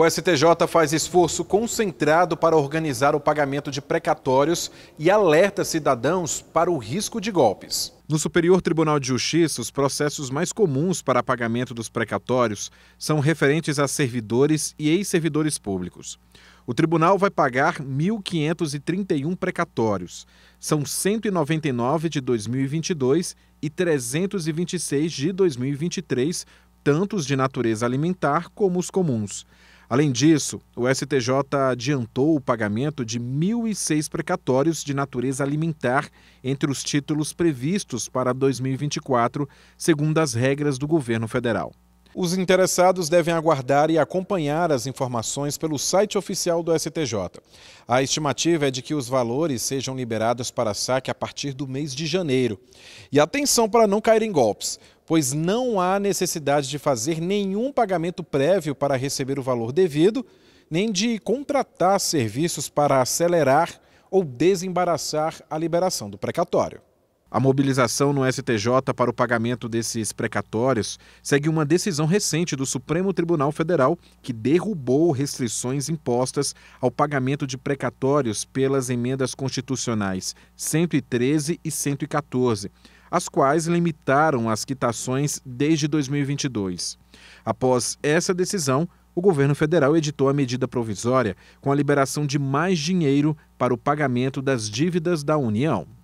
O STJ faz esforço concentrado para organizar o pagamento de precatórios e alerta cidadãos para o risco de golpes. No Superior Tribunal de Justiça, os processos mais comuns para pagamento dos precatórios são referentes a servidores e ex-servidores públicos. O tribunal vai pagar 1.531 precatórios. São 199 de 2022 e 326 de 2023, tanto os de natureza alimentar como os comuns. Além disso, o STJ adiantou o pagamento de 1.006 precatórios de natureza alimentar entre os títulos previstos para 2024, segundo as regras do governo federal. Os interessados devem aguardar e acompanhar as informações pelo site oficial do STJ. A estimativa é de que os valores sejam liberados para saque a partir do mês de janeiro. E atenção para não cair em golpes pois não há necessidade de fazer nenhum pagamento prévio para receber o valor devido, nem de contratar serviços para acelerar ou desembaraçar a liberação do precatório. A mobilização no STJ para o pagamento desses precatórios segue uma decisão recente do Supremo Tribunal Federal que derrubou restrições impostas ao pagamento de precatórios pelas emendas constitucionais 113 e 114, as quais limitaram as quitações desde 2022. Após essa decisão, o governo federal editou a medida provisória com a liberação de mais dinheiro para o pagamento das dívidas da União.